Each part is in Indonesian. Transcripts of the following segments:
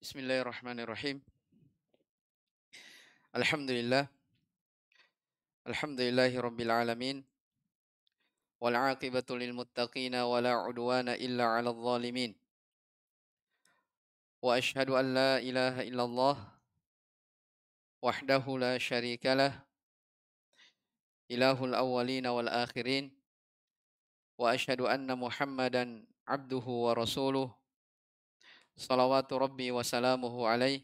بسم الله الرحمن الرحيم الحمد لله الحمد لله رب العالمين والعاقبة للمتقين ولا عدوان إلا على الظالمين وأشهد أن لا إله إلا الله وحده لا شريك له إله الأولين والآخرين وأشهد أن محمدا عبده ورسوله salawatu rabbi wa salamuhu alaih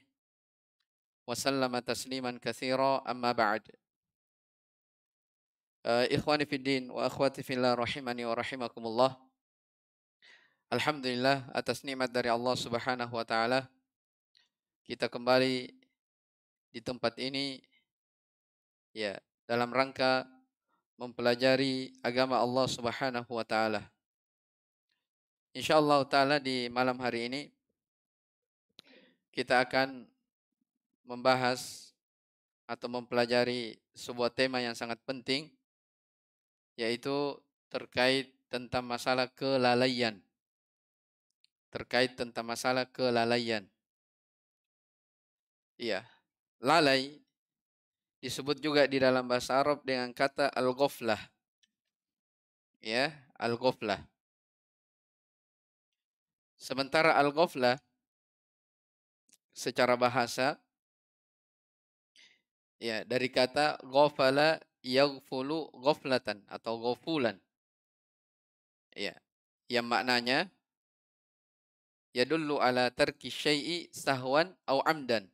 wa sallama tasliman kathira amma ba'd uh, وأخواتي في الله wa akhwati الله rahimani wa rahimakumullah Alhamdulillah atas nikmat dari Allah Subhanahu wa kita kembali di tempat ini ya dalam rangka mempelajari agama Allah Subhanahu wa taala. Insyaallah taala di malam hari ini kita akan membahas atau mempelajari sebuah tema yang sangat penting yaitu terkait tentang masalah kelalaian. Terkait tentang masalah kelalaian. Iya, lalai disebut juga di dalam bahasa Arab dengan kata al-ghaflah. Ya, al-ghaflah. Sementara al-ghaflah secara bahasa ya dari kata ghafala yaghfulu ghaflatan atau ghafulan ya yang maknanya yadullu ala tarki syai'i sahwan au amdan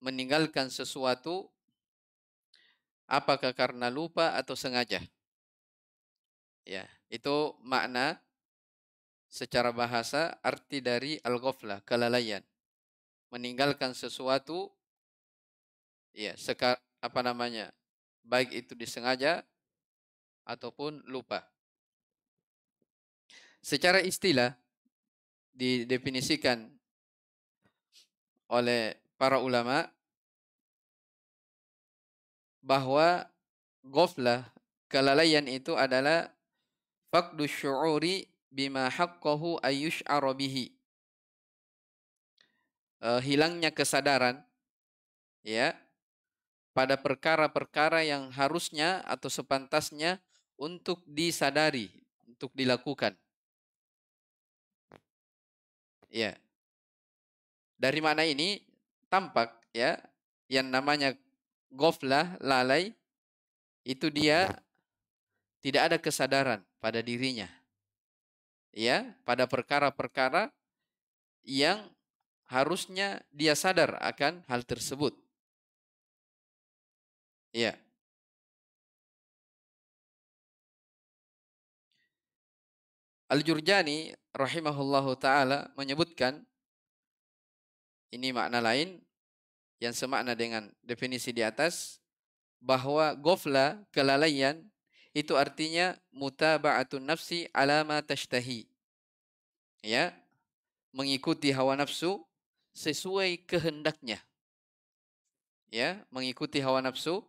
meninggalkan sesuatu apakah karena lupa atau sengaja ya itu makna secara bahasa arti dari al-ghaflah, kelalaian. Meninggalkan sesuatu ya, sekar apa namanya? baik itu disengaja ataupun lupa. Secara istilah didefinisikan oleh para ulama bahwa ghaflah kelalaian itu adalah faqdu syu'uri bima haqqahu ayyush'ara bihi. Uh, hilangnya kesadaran ya pada perkara-perkara yang harusnya atau sepantasnya untuk disadari, untuk dilakukan. Ya. Dari mana ini tampak ya yang namanya goflah lalai itu dia tidak ada kesadaran pada dirinya ya pada perkara-perkara yang harusnya dia sadar akan hal tersebut. Ya. Al-Jurjani rahimahullahu taala menyebutkan ini makna lain yang semakna dengan definisi di atas bahwa gofla kelalaian itu artinya mutaba'atun nafsi alama tashtahi. Ya, mengikuti hawa nafsu sesuai kehendaknya. Ya, mengikuti hawa nafsu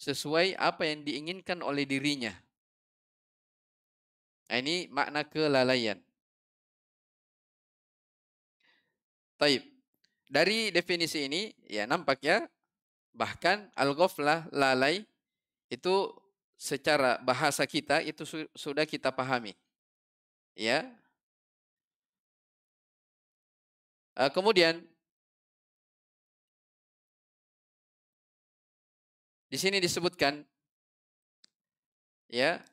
sesuai apa yang diinginkan oleh dirinya. Nah, ini makna kelalaian. Taib. Dari definisi ini, ya nampak ya, bahkan al-ghaflah, lalai, itu secara bahasa kita itu su sudah kita pahami. Ya. Uh, kemudian di sini disebutkan ya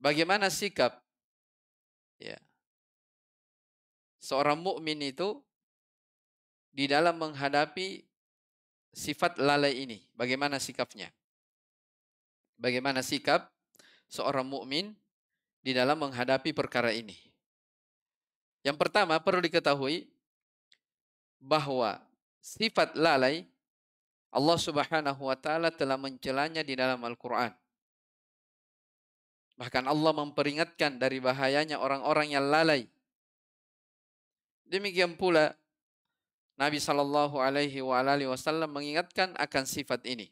bagaimana sikap ya seorang mukmin itu di dalam menghadapi sifat lalai ini bagaimana sikapnya bagaimana sikap seorang mukmin di dalam menghadapi perkara ini. Yang pertama perlu diketahui bahwa sifat lalai Allah Subhanahu wa taala telah mencelanya di dalam Al-Qur'an. Bahkan Allah memperingatkan dari bahayanya orang-orang yang lalai. Demikian pula Nabi Shallallahu Alaihi Wasallam mengingatkan akan sifat ini.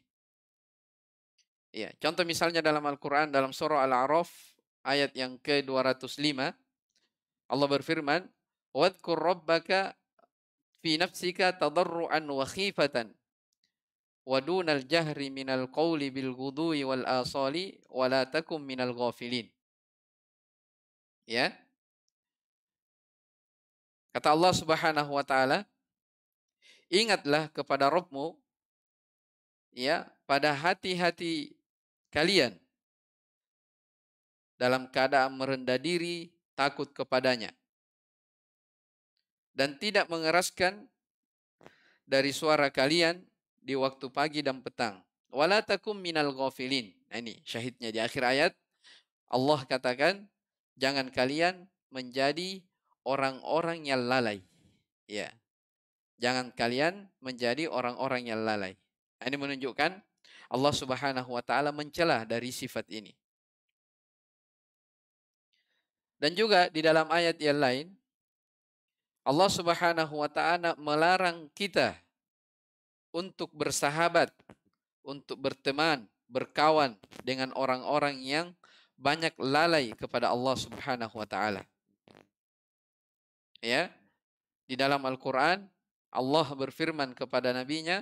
Ya, contoh misalnya dalam Al-Quran, dalam surah Al-A'raf, ayat yang ke-205, Allah berfirman, وَذْكُرْ رَبَّكَ فِي نَفْسِكَ تَضَرُّعًا وَخِيفَةً وَدُونَ الْجَهْرِ مِنَ الْقَوْلِ بِالْغُدُوِ وَالْآصَالِ وَلَا تَكُمْ مِنَ الْغَافِلِينَ Ya. Kata Allah Subhanahu wa taala, ingatlah kepada Rabbmu ya, pada hati-hati kalian dalam keadaan merendah diri, takut kepadanya. Dan tidak mengeraskan dari suara kalian di waktu pagi dan petang. Walatakum minal ghafilin. Nah ini syahidnya di akhir ayat. Allah katakan, jangan kalian menjadi orang-orang yang lalai. Ya. Jangan kalian menjadi orang-orang yang lalai. Nah, ini menunjukkan Allah Subhanahu wa taala mencela dari sifat ini. Dan juga di dalam ayat yang lain Allah Subhanahu wa taala melarang kita untuk bersahabat, untuk berteman, berkawan dengan orang-orang yang banyak lalai kepada Allah Subhanahu wa taala. Ya. Di dalam Al-Qur'an Allah berfirman kepada nabinya,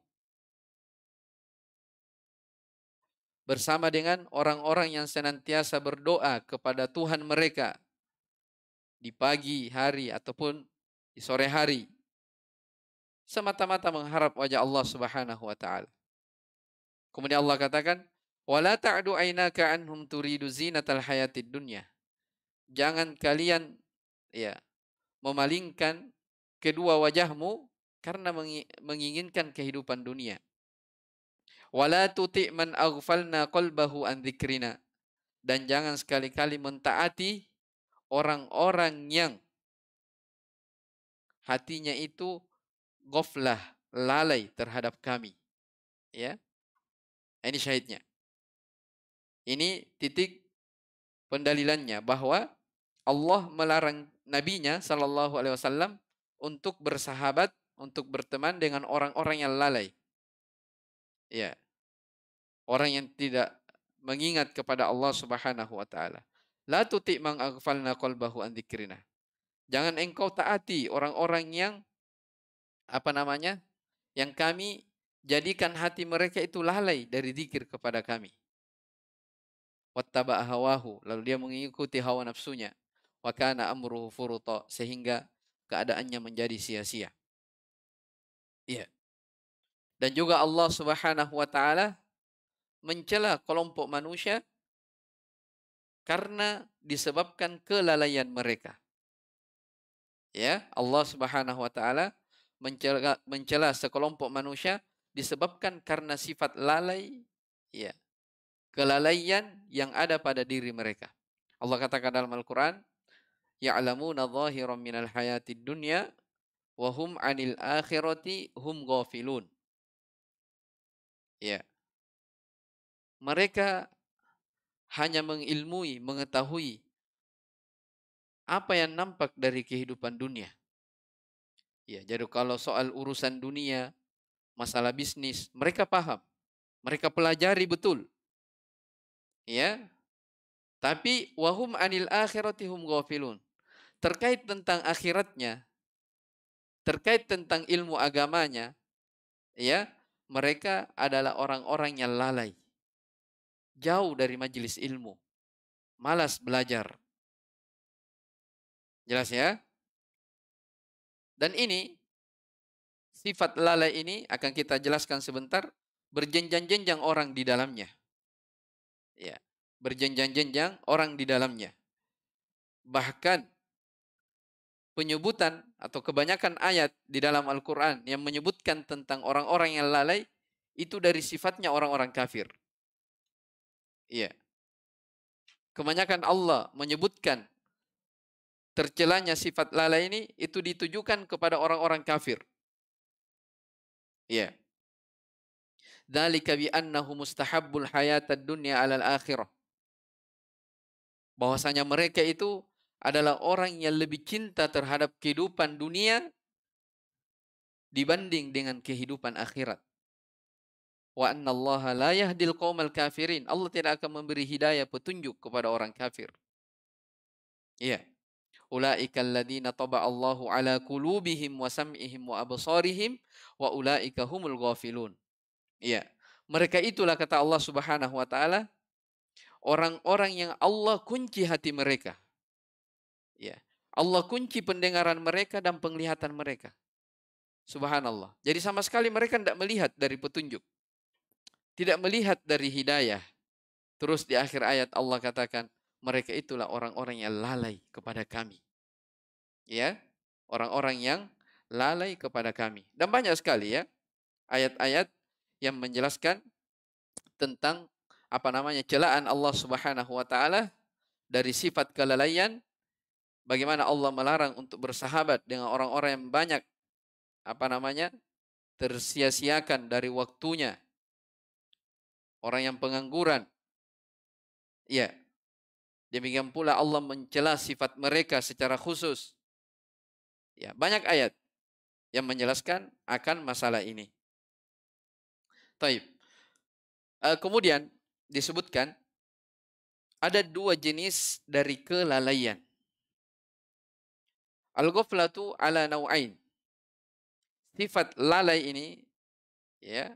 bersama dengan orang-orang yang senantiasa berdoa kepada Tuhan mereka di pagi hari ataupun di sore hari semata-mata mengharap wajah Allah Subhanahu wa taala. Kemudian Allah katakan, "Wala ta'du ainaka anhum turidu zinatal hayatid dunya." Jangan kalian ya memalingkan kedua wajahmu karena menginginkan kehidupan dunia. Wala tuti man aghfalna qalbahu an dzikrina. Dan jangan sekali-kali mentaati orang-orang yang hatinya itu goflah, lalai terhadap kami. Ya. Ini syahidnya. Ini titik pendalilannya bahwa Allah melarang nabinya sallallahu alaihi wasallam untuk bersahabat, untuk berteman dengan orang-orang yang lalai. Ya. Orang yang tidak mengingat kepada Allah Subhanahu wa taala. La tuti mang aghfalna qalbahu an dzikrina. Jangan engkau taati orang-orang yang apa namanya? Yang kami jadikan hati mereka itu lalai dari zikir kepada kami. Wattaba hawahu, lalu dia mengikuti hawa nafsunya. Wa kana amruhu furuta sehingga keadaannya menjadi sia-sia. Iya. -sia. Dan juga Allah Subhanahu wa taala mencela kelompok manusia karena disebabkan kelalaian mereka. Ya, Allah Subhanahu wa taala mencela, mencela sekelompok manusia disebabkan karena sifat lalai, ya. Kelalaian yang ada pada diri mereka. Allah katakan dalam Al-Qur'an, "Ya'lamuna dhahiran minal hayatid dunya wa hum 'anil akhirati hum ghafilun." Ya mereka hanya mengilmui, mengetahui apa yang nampak dari kehidupan dunia. Ya, jadi kalau soal urusan dunia, masalah bisnis, mereka paham. Mereka pelajari betul. Ya. Tapi wahum anil hum ghafilun. Terkait tentang akhiratnya, terkait tentang ilmu agamanya, ya, mereka adalah orang-orang yang lalai jauh dari majelis ilmu, malas belajar. Jelas ya? Dan ini sifat lalai ini akan kita jelaskan sebentar berjenjang-jenjang orang di dalamnya. Ya, berjenjang-jenjang orang di dalamnya. Bahkan penyebutan atau kebanyakan ayat di dalam Al-Qur'an yang menyebutkan tentang orang-orang yang lalai itu dari sifatnya orang-orang kafir. Iya. Kebanyakan Allah menyebutkan tercelanya sifat lalai ini itu ditujukan kepada orang-orang kafir. Iya. Dzalika bi annahu mustahabbul hayatad dunya 'alal akhirah. Bahwasanya mereka itu adalah orang yang lebih cinta terhadap kehidupan dunia dibanding dengan kehidupan akhirat wa Allah la yahdil qaumal kafirin. Allah tidak akan memberi hidayah petunjuk kepada orang kafir. Iya. Yeah. Ulaika alladziina taba'allahu ala qulubihim wa sam'ihim wa absarihim wa ulaika humul ghafilun. Iya. Mereka itulah kata Allah Subhanahu wa taala orang-orang yang Allah kunci hati mereka. Ya. Allah kunci pendengaran mereka dan penglihatan mereka. Subhanallah. Jadi sama sekali mereka tidak melihat dari petunjuk. Tidak melihat dari hidayah. Terus di akhir ayat Allah katakan, mereka itulah orang-orang yang lalai kepada kami. Ya, orang-orang yang lalai kepada kami. Dan banyak sekali ya ayat-ayat yang menjelaskan tentang apa namanya celaan Allah Subhanahu wa taala dari sifat kelalaian bagaimana Allah melarang untuk bersahabat dengan orang-orang yang banyak apa namanya tersia-siakan dari waktunya orang yang pengangguran. Ya. Demikian pula Allah mencela sifat mereka secara khusus. Ya, banyak ayat yang menjelaskan akan masalah ini. Taib. E, kemudian disebutkan ada dua jenis dari kelalaian. Al-ghaflatu ala nau'ain. Sifat lalai ini ya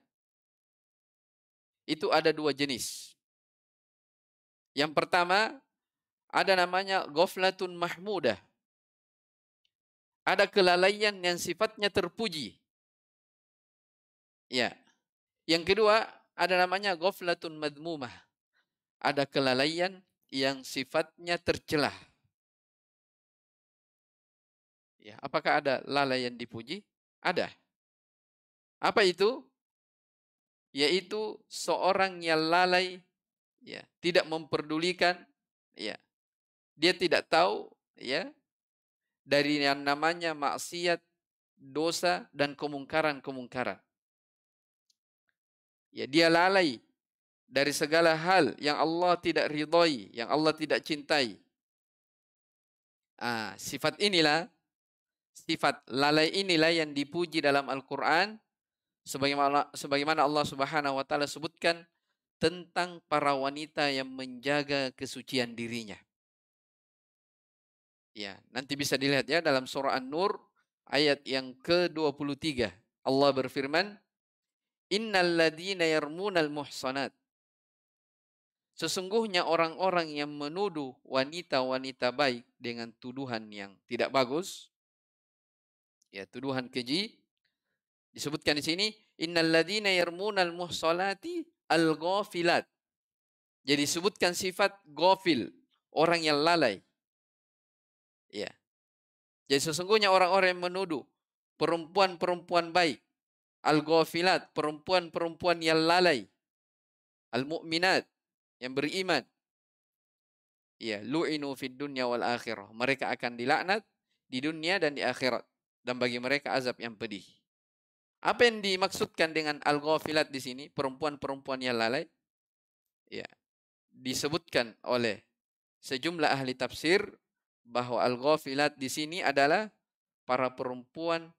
itu ada dua jenis. Yang pertama, ada namanya goflatun mahmudah. Ada kelalaian yang sifatnya terpuji. Ya. Yang kedua, ada namanya goflatun madmumah. Ada kelalaian yang sifatnya tercelah. Ya, apakah ada lalai yang dipuji? Ada. Apa itu? yaitu seorang yang lalai ya tidak memperdulikan ya dia tidak tahu ya dari yang namanya maksiat dosa dan kemungkaran-kemungkaran ya dia lalai dari segala hal yang Allah tidak ridhoi yang Allah tidak cintai ah sifat inilah sifat lalai inilah yang dipuji dalam Al-Qur'an sebagaimana sebagaimana Allah Subhanahu wa taala sebutkan tentang para wanita yang menjaga kesucian dirinya. Ya, nanti bisa dilihat ya dalam surah An-Nur ayat yang ke-23. Allah berfirman, "Innal ladzina yarmunal muhsanat" Sesungguhnya orang-orang yang menuduh wanita-wanita baik dengan tuduhan yang tidak bagus, ya tuduhan keji, Disebutkan di sini innalladzina yarmunal muhsolati al Jadi disebutkan sifat gofil, orang yang lalai. Ya. Jadi sesungguhnya orang-orang yang menuduh perempuan-perempuan baik, al-ghafilat, perempuan-perempuan yang lalai, al-mu'minat, yang beriman. Ya, lu'inu fid dunya wal akhirah. Mereka akan dilaknat di dunia dan di akhirat dan bagi mereka azab yang pedih. Apa yang dimaksudkan dengan al-ghafilat di sini? Perempuan-perempuan yang lalai. Ya. Disebutkan oleh sejumlah ahli tafsir bahwa al-ghafilat di sini adalah para perempuan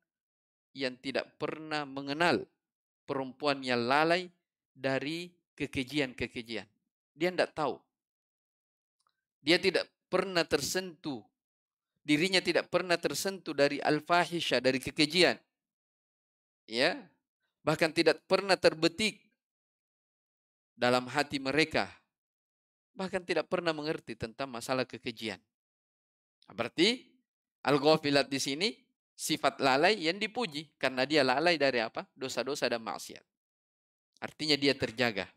yang tidak pernah mengenal perempuan yang lalai dari kekejian-kekejian. Dia tidak tahu. Dia tidak pernah tersentuh. Dirinya tidak pernah tersentuh dari al-fahisha, dari kekejian ya bahkan tidak pernah terbetik dalam hati mereka bahkan tidak pernah mengerti tentang masalah kekejian. Nah, berarti al-ghafilat di sini sifat lalai yang dipuji karena dia lalai dari apa? dosa-dosa dan maksiat. Artinya dia terjaga.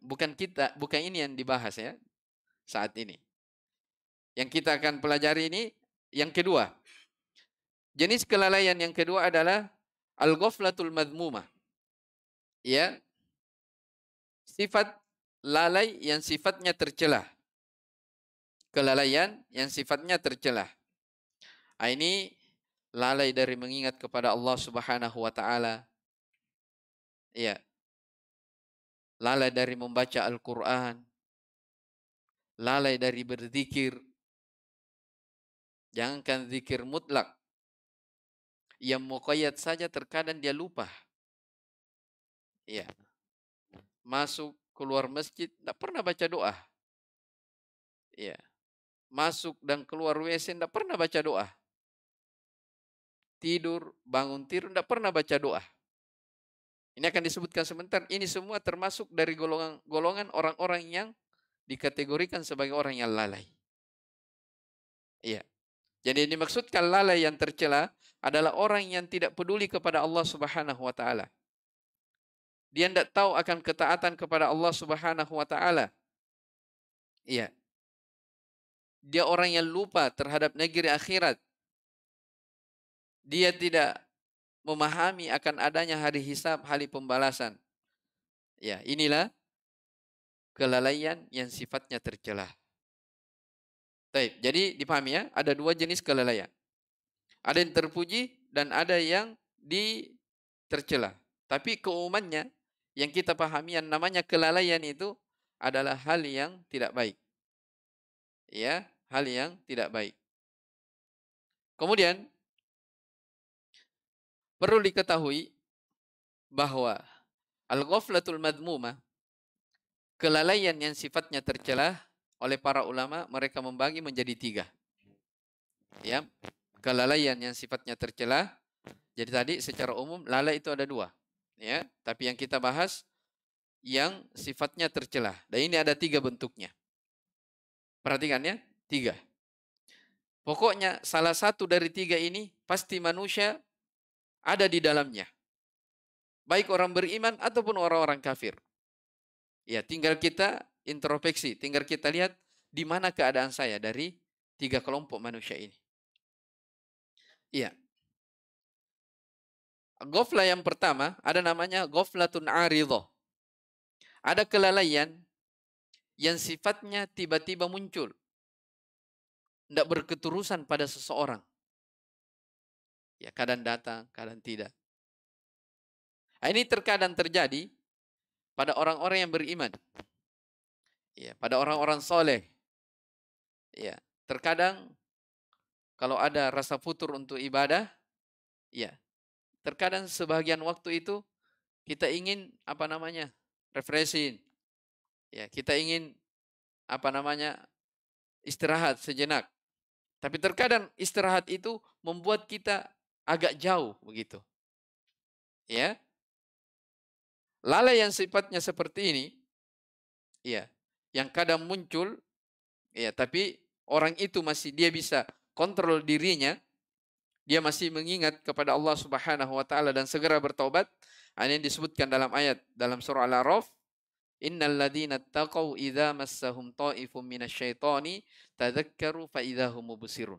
Bukan kita, bukan ini yang dibahas ya saat ini. Yang kita akan pelajari ini yang kedua. Jenis kelalaian yang kedua adalah Al-ghaflatul madmumah. Ya. Sifat lalai yang sifatnya tercelah. Kelalaian yang sifatnya tercelah. Ah, ini lalai dari mengingat kepada Allah Subhanahu wa taala. Ya. Lalai dari membaca Al-Qur'an. Lalai dari berzikir. Jangankan zikir mutlak. Yang muqayyad saja terkadang dia lupa. Ya. Masuk keluar masjid tidak pernah baca doa. Ya. Masuk dan keluar WC tidak pernah baca doa. Tidur, bangun tidur tidak pernah baca doa. Ini akan disebutkan sebentar. Ini semua termasuk dari golongan-golongan orang-orang yang dikategorikan sebagai orang yang lalai. Iya. Jadi ini maksudkan lalai yang tercela adalah orang yang tidak peduli kepada Allah Subhanahu wa taala. Dia tidak tahu akan ketaatan kepada Allah Subhanahu wa taala. Iya. Dia orang yang lupa terhadap negeri akhirat. Dia tidak memahami akan adanya hari hisab, hari pembalasan. Ya, inilah kelalaian yang sifatnya tercela. Baik, jadi dipahami ya, ada dua jenis kelalaian. Ada yang terpuji dan ada yang ditercela. Tapi keumumannya yang kita pahami yang namanya kelalaian itu adalah hal yang tidak baik. Ya, hal yang tidak baik. Kemudian perlu diketahui bahwa al-ghaflatul madmumah kelalaian yang sifatnya tercelah oleh para ulama mereka membagi menjadi tiga. Ya, kelalaian yang sifatnya tercela. Jadi tadi secara umum lalai itu ada dua, ya. Tapi yang kita bahas yang sifatnya tercela. Dan ini ada tiga bentuknya. Perhatikan ya tiga. Pokoknya salah satu dari tiga ini pasti manusia ada di dalamnya. Baik orang beriman ataupun orang-orang kafir. Ya, tinggal kita introspeksi, tinggal kita lihat di mana keadaan saya dari tiga kelompok manusia ini. Iya. Gofla yang pertama ada namanya goflatun aridah. Ada kelalaian yang sifatnya tiba-tiba muncul. Tidak berketurusan pada seseorang. Ya kadang datang, kadang tidak. Nah, ini terkadang terjadi pada orang-orang yang beriman. Ya, pada orang-orang soleh. Ya, terkadang kalau ada rasa futur untuk ibadah, ya. Terkadang sebagian waktu itu kita ingin apa namanya? refreshing. Ya, kita ingin apa namanya? istirahat sejenak. Tapi terkadang istirahat itu membuat kita agak jauh begitu. Ya. Lalai yang sifatnya seperti ini, ya, yang kadang muncul, ya, tapi orang itu masih dia bisa kontrol dirinya, dia masih mengingat kepada Allah Subhanahu wa taala dan segera bertobat. Nah, ini disebutkan dalam ayat dalam surah Al-Araf, "Innal ladzina taqau idza massahum ta'ifum minasyaitani tadzakkaru fa idza mubsirun."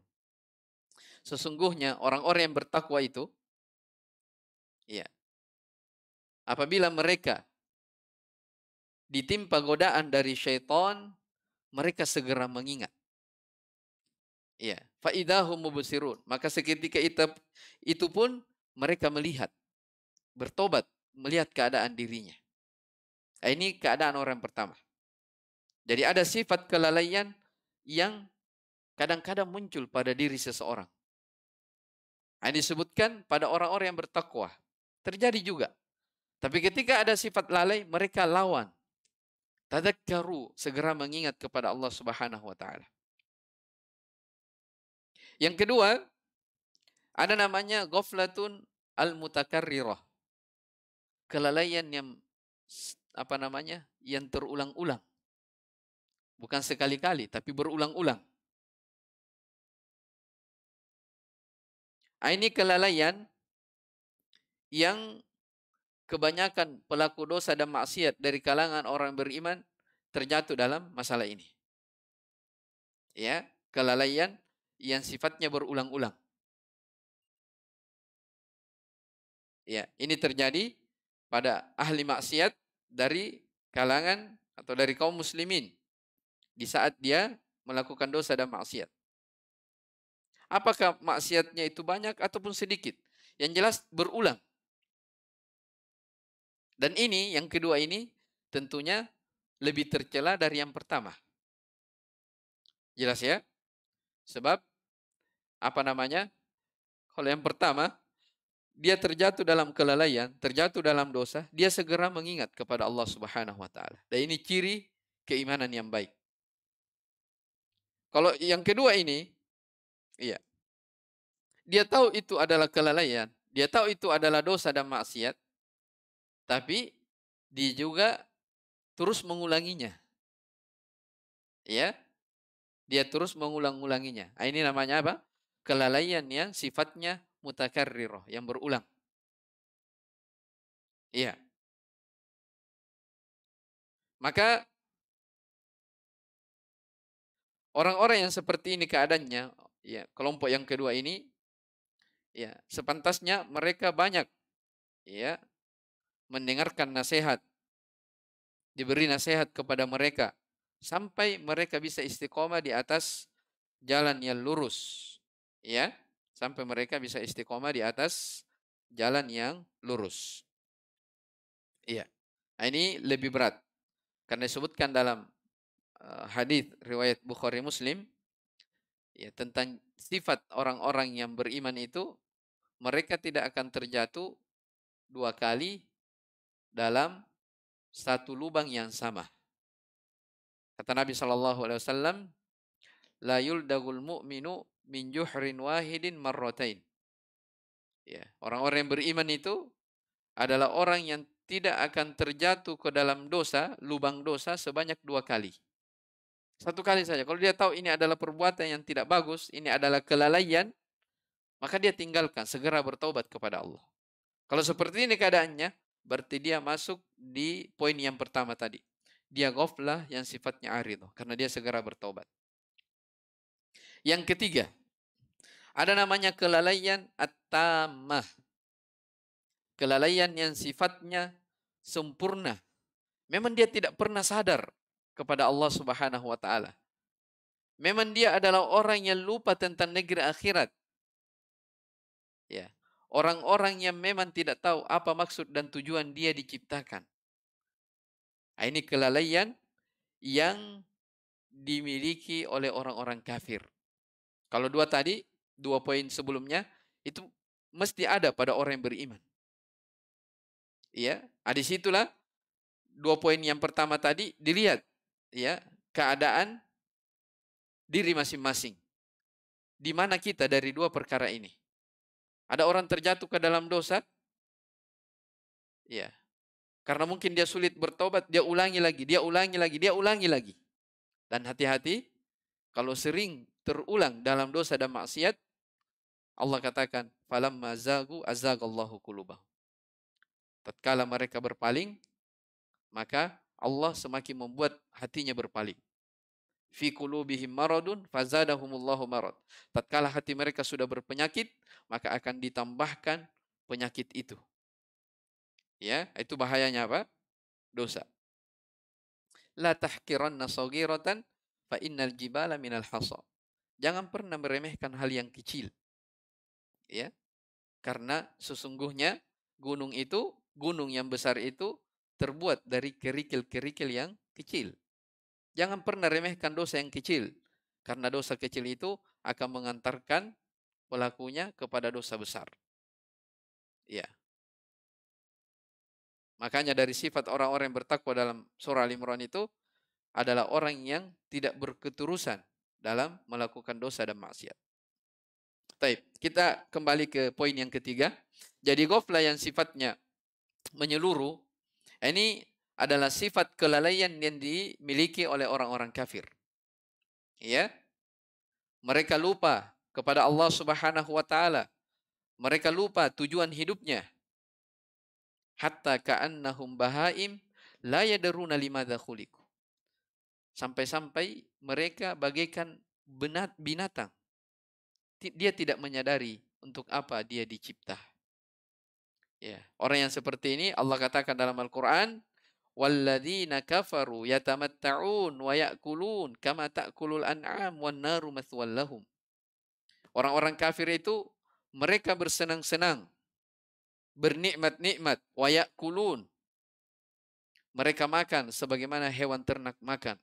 Sesungguhnya orang-orang yang bertakwa itu ya. Apabila mereka ditimpa godaan dari syaitan, mereka segera mengingat. Iya faidahum mubusirun. Maka seketika itu pun mereka melihat, bertobat, melihat keadaan dirinya. Nah, ini keadaan orang pertama. Jadi ada sifat kelalaian yang kadang-kadang muncul pada diri seseorang. ini nah, disebutkan pada orang-orang yang bertakwa. Terjadi juga. Tapi ketika ada sifat lalai, mereka lawan. Tadakkaru, segera mengingat kepada Allah Subhanahu wa taala. Yang kedua, ada namanya ghaflatun al-mutakarrirah. Kelalaian yang apa namanya? yang terulang-ulang. Bukan sekali-kali, tapi berulang-ulang. Ah, ini kelalaian yang kebanyakan pelaku dosa dan maksiat dari kalangan orang beriman terjatuh dalam masalah ini. Ya, kelalaian yang sifatnya berulang-ulang. Ya, ini terjadi pada ahli maksiat dari kalangan atau dari kaum muslimin di saat dia melakukan dosa dan maksiat. Apakah maksiatnya itu banyak ataupun sedikit? Yang jelas berulang. Dan ini yang kedua ini tentunya lebih tercela dari yang pertama. Jelas ya? Sebab apa namanya? Kalau yang pertama, dia terjatuh dalam kelalaian, terjatuh dalam dosa, dia segera mengingat kepada Allah Subhanahu wa taala. Dan ini ciri keimanan yang baik. Kalau yang kedua ini, iya. Dia tahu itu adalah kelalaian, dia tahu itu adalah dosa dan maksiat, tapi dia juga terus mengulanginya. Ya, dia terus mengulang-ulanginya. Nah, ini namanya apa? Kelalaian yang sifatnya mutakarriroh, yang berulang. Iya. Maka orang-orang yang seperti ini keadaannya, ya, kelompok yang kedua ini, ya, sepantasnya mereka banyak ya mendengarkan nasihat diberi nasihat kepada mereka sampai mereka bisa istiqomah di atas jalan yang lurus. Ya, sampai mereka bisa istiqomah di atas jalan yang lurus. Iya. Nah, ini lebih berat. Karena disebutkan dalam uh, eh, hadis riwayat Bukhari Muslim ya tentang sifat orang-orang yang beriman itu mereka tidak akan terjatuh dua kali dalam satu lubang yang sama. Kata Nabi Shallallahu Alaihi Wasallam, la yuldagul mu'minu min juhrin wahidin marrotain. Ya, orang-orang yang beriman itu adalah orang yang tidak akan terjatuh ke dalam dosa, lubang dosa sebanyak dua kali. Satu kali saja. Kalau dia tahu ini adalah perbuatan yang tidak bagus, ini adalah kelalaian, maka dia tinggalkan, segera bertobat kepada Allah. Kalau seperti ini keadaannya, berarti dia masuk di poin yang pertama tadi dia ghaflah yang sifatnya arid karena dia segera bertobat. Yang ketiga, ada namanya kelalaian at-tamah. Kelalaian yang sifatnya sempurna. Memang dia tidak pernah sadar kepada Allah Subhanahu wa taala. Memang dia adalah orang yang lupa tentang negeri akhirat. Ya, orang-orang yang memang tidak tahu apa maksud dan tujuan dia diciptakan. Ah, ini kelalaian yang dimiliki oleh orang-orang kafir. Kalau dua tadi, dua poin sebelumnya, itu mesti ada pada orang yang beriman. Ya, nah, situlah dua poin yang pertama tadi dilihat ya keadaan diri masing-masing. Di mana kita dari dua perkara ini? Ada orang terjatuh ke dalam dosa? Ya, karena mungkin dia sulit bertobat, dia ulangi lagi, dia ulangi lagi, dia ulangi lagi. Dan hati-hati, kalau sering terulang dalam dosa dan maksiat, Allah katakan, "Falam mazagu azagallahu kulubah." Tatkala mereka berpaling, maka Allah semakin membuat hatinya berpaling. Fi kulubihim maradun fazadahumullahu marad. Tatkala hati mereka sudah berpenyakit, maka akan ditambahkan penyakit itu. Ya, itu bahayanya apa? Dosa. La tahkiranna saghiratan fa innal jibala minal hasa. Jangan pernah meremehkan hal yang kecil. Ya. Karena sesungguhnya gunung itu, gunung yang besar itu terbuat dari kerikil-kerikil yang kecil. Jangan pernah remehkan dosa yang kecil. Karena dosa kecil itu akan mengantarkan pelakunya kepada dosa besar. Ya. Makanya dari sifat orang-orang yang bertakwa dalam surah Al-Imran itu adalah orang yang tidak berketurusan dalam melakukan dosa dan maksiat. Baik, Kita kembali ke poin yang ketiga. Jadi ghaflah yang sifatnya menyeluruh, ini adalah sifat kelalaian yang dimiliki oleh orang-orang kafir. Ya, mereka lupa kepada Allah Subhanahu wa taala. Mereka lupa tujuan hidupnya hatta ka'annahum bahaim la deruna limadha khuliku. Sampai-sampai mereka bagaikan benat binatang. Dia tidak menyadari untuk apa dia dicipta. Ya, orang yang seperti ini Allah katakan dalam Al-Qur'an, "Walladzina kafaru yatamatta'un wa ya'kulun kama ta'kulul an'am wan naru Orang-orang kafir itu mereka bersenang-senang bernikmat-nikmat wayak kulun. Mereka makan sebagaimana hewan ternak makan.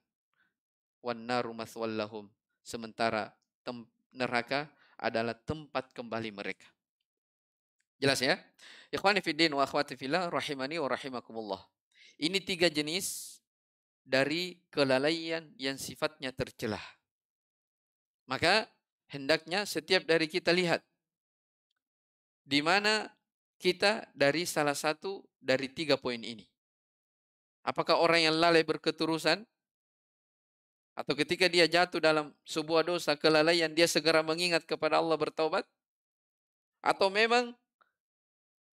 wana rumah maswallahum. Sementara tem neraka adalah tempat kembali mereka. Jelas ya? Ikhwani fiddin wa akhwati fillah rahimani wa rahimakumullah. Ini tiga jenis dari kelalaian yang sifatnya tercelah. Maka hendaknya setiap dari kita lihat di mana kita dari salah satu dari tiga poin ini. Apakah orang yang lalai berketurusan Atau ketika dia jatuh dalam sebuah dosa kelalaian, dia segera mengingat kepada Allah bertaubat? Atau memang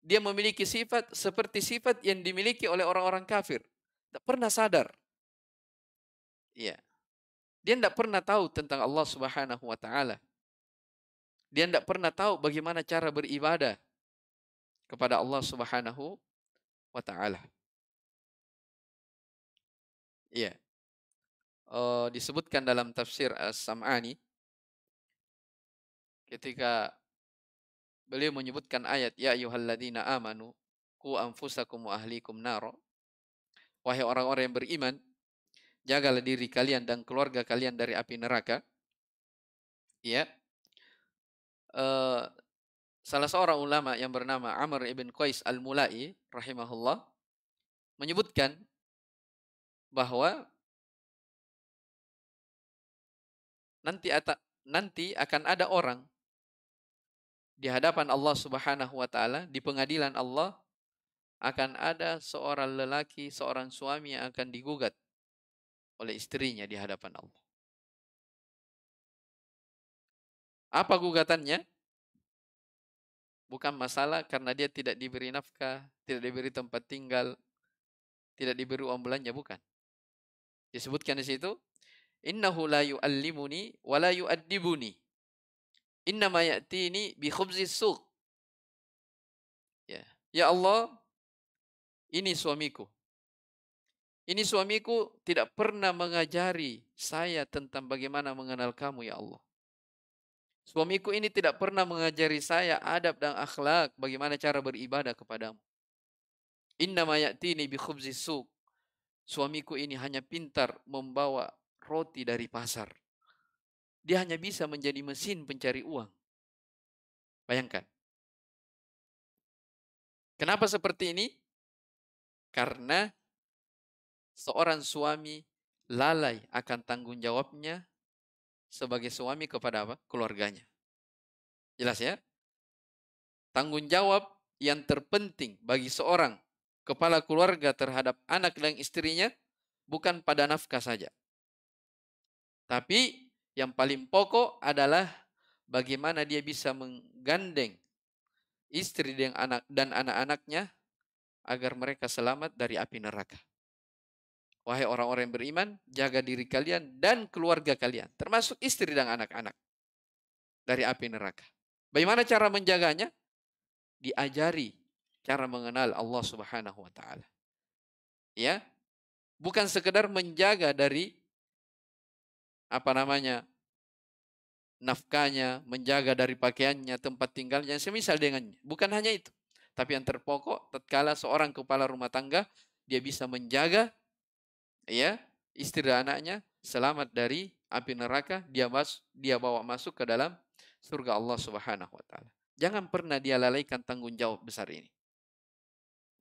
dia memiliki sifat seperti sifat yang dimiliki oleh orang-orang kafir. tak pernah sadar. Iya. Dia tidak pernah tahu tentang Allah Subhanahu wa taala. Dia tidak pernah tahu bagaimana cara beribadah kepada Allah Subhanahu wa taala. Iya. Yeah. Uh, disebutkan dalam tafsir As-Sam'ani ketika beliau menyebutkan ayat ya ayyuhalladzina amanu ku anfusakum wa ahlikum nar. Wahai orang-orang yang beriman, jagalah diri kalian dan keluarga kalian dari api neraka. Yeah. Iya. Uh, Salah seorang ulama yang bernama Amr ibn Qais al-Mulai rahimahullah menyebutkan bahwa nanti nanti akan ada orang di hadapan Allah Subhanahu wa taala di pengadilan Allah akan ada seorang lelaki, seorang suami yang akan digugat oleh istrinya di hadapan Allah. Apa gugatannya? bukan masalah karena dia tidak diberi nafkah, tidak diberi tempat tinggal, tidak diberi uang belanja, bukan. Disebutkan di situ, innahu la yu'allimuni wa la yu'addibuni. Innama ya'tini bi khubzi suq. Ya. ya Allah, ini suamiku. Ini suamiku tidak pernah mengajari saya tentang bagaimana mengenal kamu ya Allah. Suamiku ini tidak pernah mengajari saya adab dan akhlak, bagaimana cara beribadah kepadamu. Inna mayatini bi khubzi suq. Suamiku ini hanya pintar membawa roti dari pasar. Dia hanya bisa menjadi mesin pencari uang. Bayangkan. Kenapa seperti ini? Karena seorang suami lalai akan tanggung jawabnya sebagai suami kepada apa? Keluarganya. Jelas ya? Tanggung jawab yang terpenting bagi seorang kepala keluarga terhadap anak dan istrinya bukan pada nafkah saja. Tapi yang paling pokok adalah bagaimana dia bisa menggandeng istri dan anak dan anak-anaknya agar mereka selamat dari api neraka. Wahai orang-orang yang beriman, jaga diri kalian dan keluarga kalian, termasuk istri dan anak-anak dari api neraka. Bagaimana cara menjaganya? Diajari cara mengenal Allah Subhanahu wa taala. Ya. Bukan sekedar menjaga dari apa namanya? nafkahnya, menjaga dari pakaiannya, tempat tinggalnya, semisal dengannya. Bukan hanya itu. Tapi yang terpokok, tatkala seorang kepala rumah tangga, dia bisa menjaga ya istri dan anaknya selamat dari api neraka dia mas, dia bawa masuk ke dalam surga Allah Subhanahu wa taala. Jangan pernah dia lalaikan tanggung jawab besar ini.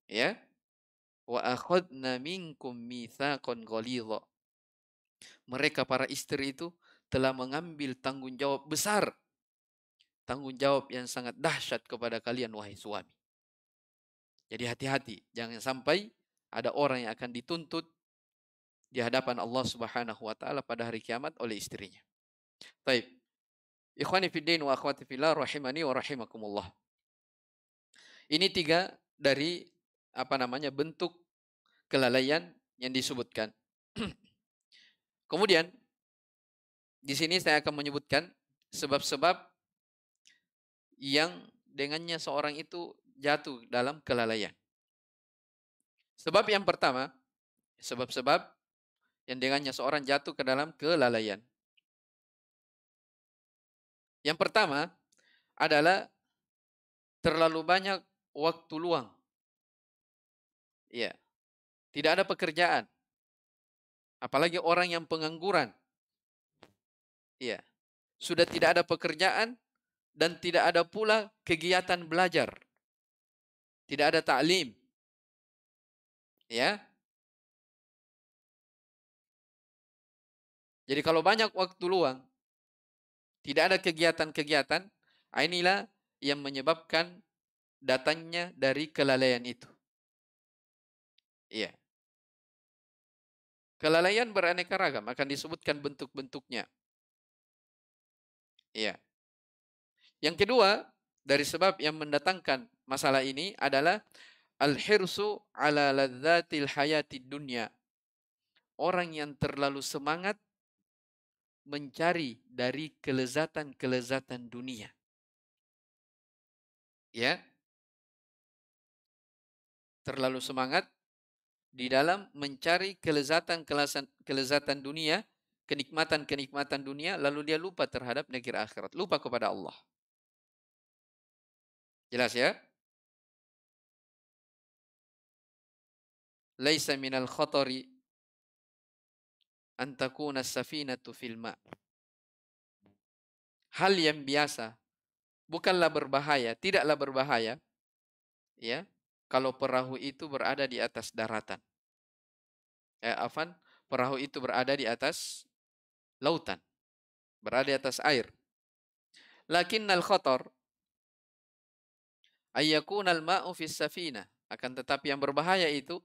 Ya. Wa akhadna minkum mitsaqan ghalidha. Mereka para istri itu telah mengambil tanggung jawab besar. Tanggung jawab yang sangat dahsyat kepada kalian wahai suami. Jadi hati-hati, jangan sampai ada orang yang akan dituntut di hadapan Allah Subhanahu wa taala pada hari kiamat oleh istrinya. Taib. Ikhwani fiddin wa akhwati fillah rahimani wa rahimakumullah. Ini tiga dari apa namanya bentuk kelalaian yang disebutkan. Kemudian di sini saya akan menyebutkan sebab-sebab yang dengannya seorang itu jatuh dalam kelalaian. Sebab yang pertama, sebab-sebab yang dengannya seorang jatuh ke dalam kelalaian. Yang pertama adalah terlalu banyak waktu luang. Ya, Tidak ada pekerjaan. Apalagi orang yang pengangguran. Ya, Sudah tidak ada pekerjaan dan tidak ada pula kegiatan belajar. Tidak ada taklim. Ya. Jadi kalau banyak waktu luang, tidak ada kegiatan-kegiatan, ah, inilah yang menyebabkan datangnya dari kelalaian itu. Iya. Kelalaian beraneka ragam akan disebutkan bentuk-bentuknya. Iya. Yang kedua, dari sebab yang mendatangkan masalah ini adalah al-hirsu ala ladzatil hayati dunya. Orang yang terlalu semangat mencari dari kelezatan-kelezatan dunia. Ya. Terlalu semangat di dalam mencari kelezatan-kelezatan dunia, kenikmatan-kenikmatan dunia, lalu dia lupa terhadap negeri akhirat, lupa kepada Allah. Jelas ya? Laisa minal khatari antakuna safinatu filma. Hal yang biasa bukanlah berbahaya, tidaklah berbahaya ya kalau perahu itu berada di atas daratan. Eh afan, perahu itu berada di atas lautan. Berada di atas air. Lakinnal khotor ayyakunal ma'u fis safina. Akan tetapi yang berbahaya itu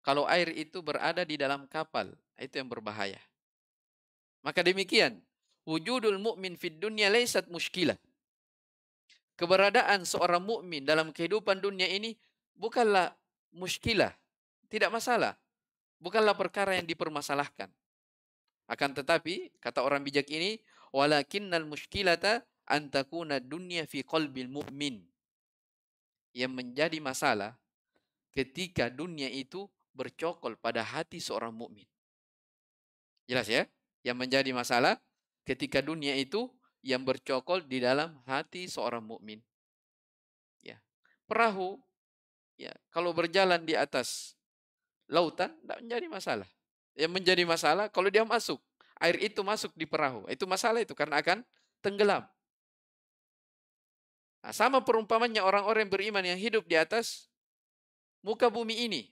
kalau air itu berada di dalam kapal, itu yang berbahaya. Maka demikian, wujudul mukmin fid dunya laysat muskilah. Keberadaan seorang mukmin dalam kehidupan dunia ini bukanlah muskilah, tidak masalah. Bukanlah perkara yang dipermasalahkan. Akan tetapi, kata orang bijak ini, walakinnal muskilata antakuna dunya fi qalbil mukmin. Yang menjadi masalah ketika dunia itu bercokol pada hati seorang mukmin. Jelas ya? Yang menjadi masalah ketika dunia itu yang bercokol di dalam hati seorang mukmin. Ya. Perahu ya, kalau berjalan di atas lautan tidak menjadi masalah. Yang menjadi masalah kalau dia masuk, air itu masuk di perahu. Itu masalah itu karena akan tenggelam. Nah, sama perumpamannya orang-orang beriman yang hidup di atas muka bumi ini.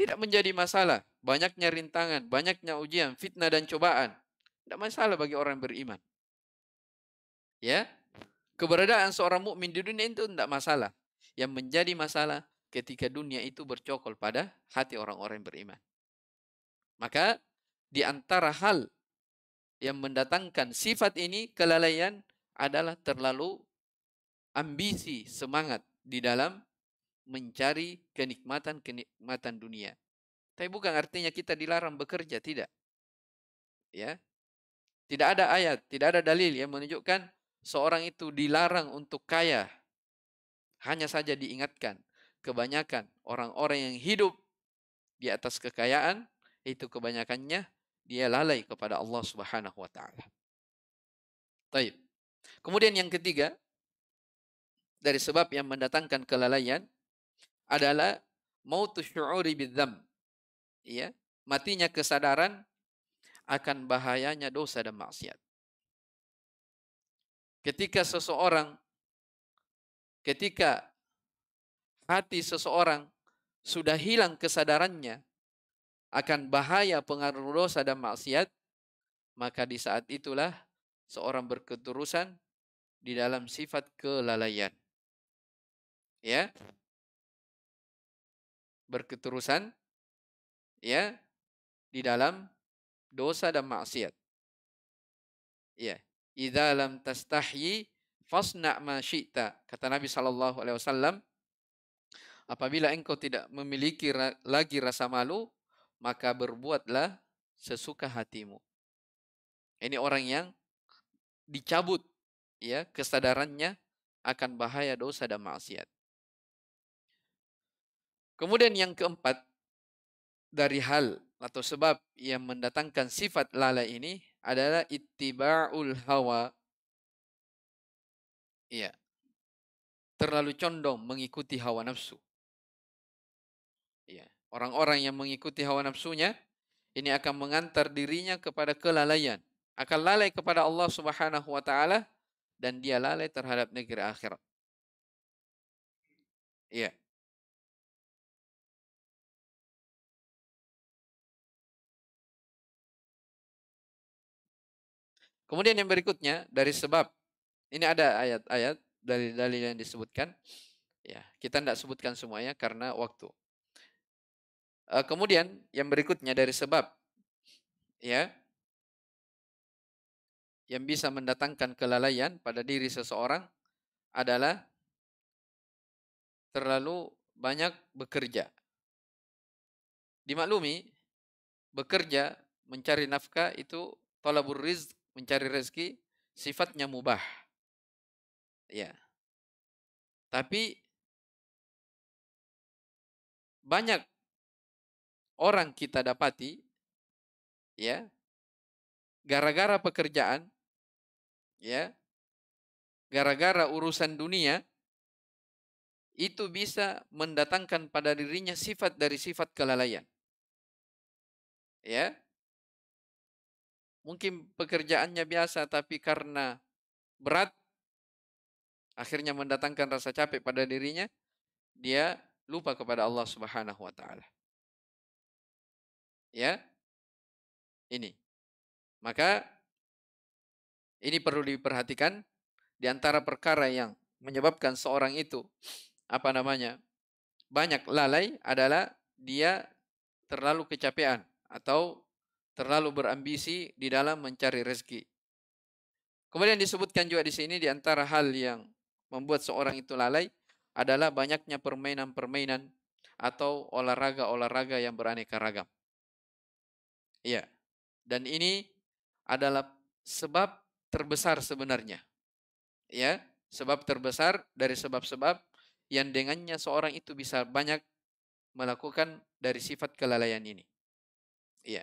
Tidak menjadi masalah. Banyaknya rintangan, banyaknya ujian, fitnah dan cobaan. Tidak masalah bagi orang yang beriman. Ya, keberadaan seorang mukmin di dunia itu tidak masalah. Yang menjadi masalah ketika dunia itu bercokol pada hati orang-orang yang beriman. Maka di antara hal yang mendatangkan sifat ini kelalaian adalah terlalu ambisi semangat di dalam mencari kenikmatan-kenikmatan dunia. Tapi bukan artinya kita dilarang bekerja, tidak. Ya. Tidak ada ayat, tidak ada dalil yang menunjukkan seorang itu dilarang untuk kaya. Hanya saja diingatkan, kebanyakan orang-orang yang hidup di atas kekayaan itu kebanyakannya dia lalai kepada Allah Subhanahu wa taala. Taib. Kemudian yang ketiga dari sebab yang mendatangkan kelalaian adalah mautu syu'uri bidzam. Ya, matinya kesadaran akan bahayanya dosa dan maksiat. Ketika seseorang ketika hati seseorang sudah hilang kesadarannya akan bahaya pengaruh dosa dan maksiat, maka di saat itulah seorang berketurusan di dalam sifat kelalaian. Ya, berketerusan ya di dalam dosa dan maksiat. Ya, idza lam tastahyi fasna ma syi'ta. Kata Nabi sallallahu alaihi wasallam, apabila engkau tidak memiliki lagi rasa malu, maka berbuatlah sesuka hatimu. Ini orang yang dicabut ya kesadarannya akan bahaya dosa dan maksiat. Kemudian yang keempat, dari hal atau sebab yang mendatangkan sifat lalai ini adalah ittiba'ul hawa. Iya. Terlalu condong mengikuti hawa nafsu. Iya. Orang-orang yang mengikuti hawa nafsunya ini akan mengantar dirinya kepada kelalaian. Akan lalai kepada Allah Subhanahu wa taala dan dia lalai terhadap negeri akhirat. Iya. Kemudian yang berikutnya dari sebab ini ada ayat-ayat dari dalil yang disebutkan. Ya, kita tidak sebutkan semuanya karena waktu. E, kemudian yang berikutnya dari sebab ya yang bisa mendatangkan kelalaian pada diri seseorang adalah terlalu banyak bekerja. Dimaklumi bekerja mencari nafkah itu tolabur rizq mencari rezeki sifatnya mubah. Ya. Tapi banyak orang kita dapati ya gara-gara pekerjaan ya gara-gara urusan dunia itu bisa mendatangkan pada dirinya sifat dari sifat kelalaian ya mungkin pekerjaannya biasa tapi karena berat akhirnya mendatangkan rasa capek pada dirinya dia lupa kepada Allah Subhanahu wa taala. Ya. Ini. Maka ini perlu diperhatikan di antara perkara yang menyebabkan seorang itu apa namanya? banyak lalai adalah dia terlalu kecapean atau terlalu berambisi di dalam mencari rezeki. Kemudian disebutkan juga di sini di antara hal yang membuat seorang itu lalai adalah banyaknya permainan-permainan atau olahraga-olahraga yang beraneka ragam. Iya. Dan ini adalah sebab terbesar sebenarnya. Ya, sebab terbesar dari sebab-sebab yang dengannya seorang itu bisa banyak melakukan dari sifat kelalaian ini. Iya.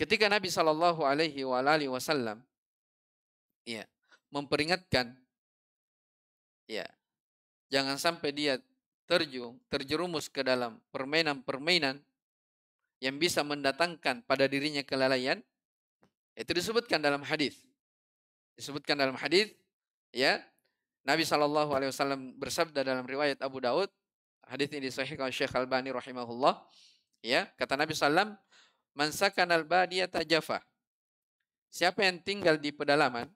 Ketika Nabi Shallallahu Alaihi Wasallam ya memperingatkan ya jangan sampai dia terjun terjerumus ke dalam permainan-permainan yang bisa mendatangkan pada dirinya kelalaian itu disebutkan dalam hadis disebutkan dalam hadis ya Nabi Shallallahu Alaihi Wasallam bersabda dalam riwayat Abu Daud hadis ini disahihkan Syekh Bani rahimahullah ya kata Nabi Shallallahu Mansakan alba badiyata Jafa. Siapa yang tinggal di pedalaman,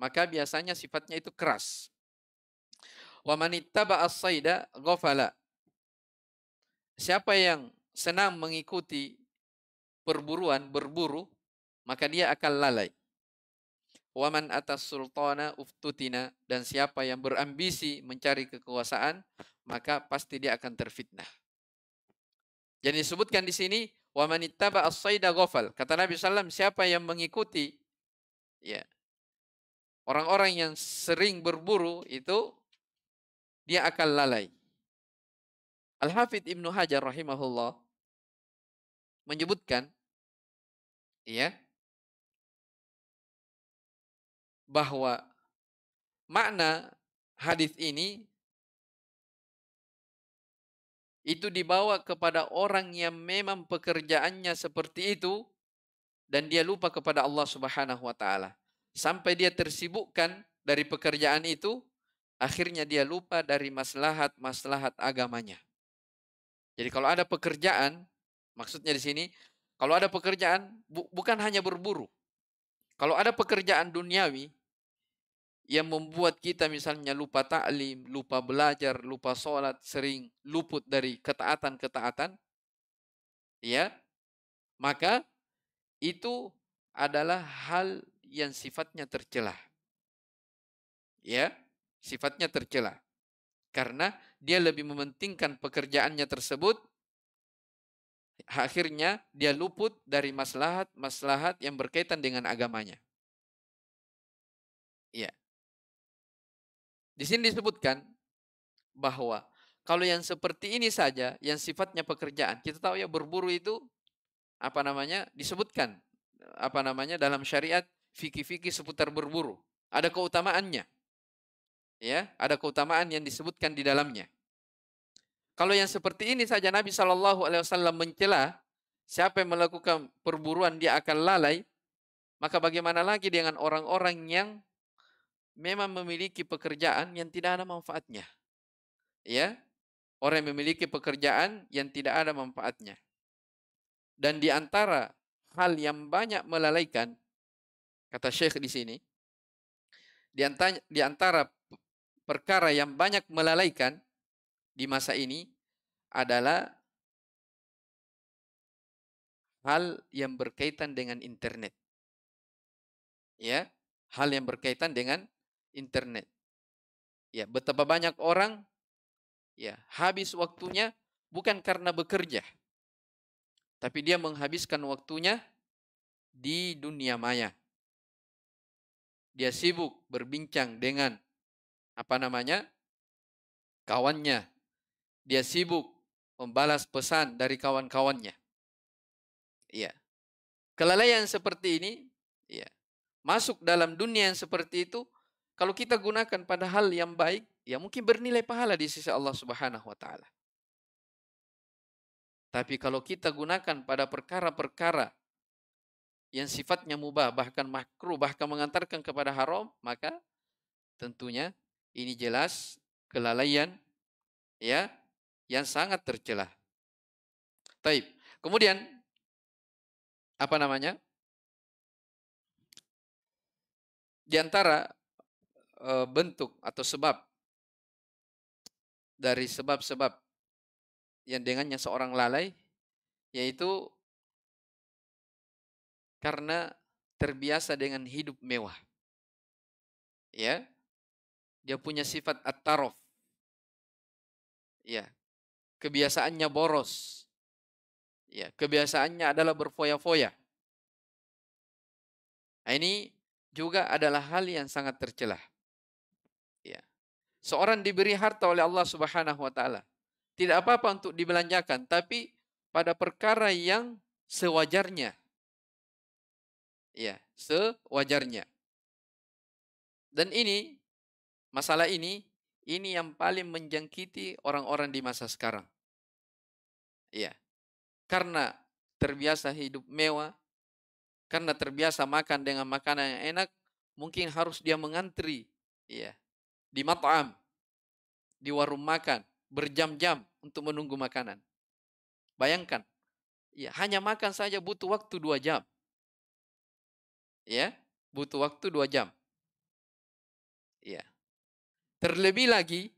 maka biasanya sifatnya itu keras. Wa ba as-sayda ghafala. Siapa yang senang mengikuti perburuan, berburu, maka dia akan lalai. Waman atas sultana uftutina dan siapa yang berambisi mencari kekuasaan maka pasti dia akan terfitnah. Jadi disebutkan di sini Wa manittaba as-sayda ghafal. Kata Nabi sallam siapa yang mengikuti ya orang-orang yang sering berburu itu dia akan lalai. Al-Hafidh Ibnu Hajar rahimahullah menyebutkan ya bahwa makna hadis ini itu dibawa kepada orang yang memang pekerjaannya seperti itu dan dia lupa kepada Allah Subhanahu wa taala. Sampai dia tersibukkan dari pekerjaan itu, akhirnya dia lupa dari maslahat-maslahat agamanya. Jadi kalau ada pekerjaan, maksudnya di sini, kalau ada pekerjaan bu bukan hanya berburu. Kalau ada pekerjaan duniawi, yang membuat kita misalnya lupa taklim, lupa belajar, lupa sholat, sering luput dari ketaatan-ketaatan, ya, maka itu adalah hal yang sifatnya tercela. Ya, sifatnya tercela. Karena dia lebih mementingkan pekerjaannya tersebut, akhirnya dia luput dari maslahat-maslahat yang berkaitan dengan agamanya. Ya. Di sini disebutkan bahwa kalau yang seperti ini saja, yang sifatnya pekerjaan, kita tahu ya berburu itu apa namanya disebutkan apa namanya dalam syariat fikih-fikih seputar berburu. Ada keutamaannya. Ya, ada keutamaan yang disebutkan di dalamnya. Kalau yang seperti ini saja Nabi Shallallahu Alaihi Wasallam mencela siapa yang melakukan perburuan dia akan lalai, maka bagaimana lagi dengan orang-orang yang memang memiliki pekerjaan yang tidak ada manfaatnya. Ya, orang yang memiliki pekerjaan yang tidak ada manfaatnya. Dan di antara hal yang banyak melalaikan, kata Syekh di sini, di antara, di antara perkara yang banyak melalaikan di masa ini adalah hal yang berkaitan dengan internet. Ya, hal yang berkaitan dengan internet. Ya, betapa banyak orang ya habis waktunya bukan karena bekerja, tapi dia menghabiskan waktunya di dunia maya. Dia sibuk berbincang dengan apa namanya? kawannya. Dia sibuk membalas pesan dari kawan-kawannya. Iya. Kelalaian seperti ini, ya Masuk dalam dunia yang seperti itu kalau kita gunakan pada hal yang baik, ya mungkin bernilai pahala di sisi Allah Subhanahu wa taala. Tapi kalau kita gunakan pada perkara-perkara yang sifatnya mubah, bahkan makruh, bahkan mengantarkan kepada haram, maka tentunya ini jelas kelalaian ya yang sangat tercela. Taib. Kemudian apa namanya? Di antara Eh, bentuk atau sebab dari sebab-sebab yang dengannya seorang lalai yaitu karena terbiasa dengan hidup mewah. Ya. Dia punya sifat at Ya. Kebiasaannya boros. Ya, kebiasaannya adalah berfoya-foya. Nah, ini juga adalah hal yang sangat tercelah. Seorang diberi harta oleh Allah Subhanahu wa taala. Tidak apa-apa untuk dibelanjakan, tapi pada perkara yang sewajarnya. Ya, sewajarnya. Dan ini masalah ini ini yang paling menjangkiti orang-orang di masa sekarang. ya Karena terbiasa hidup mewah, karena terbiasa makan dengan makanan yang enak, mungkin harus dia mengantri, iya, di mat'am, di warung makan, berjam-jam untuk menunggu makanan. Bayangkan, ya, hanya makan saja butuh waktu dua jam. Ya, butuh waktu dua jam. Ya. Terlebih lagi,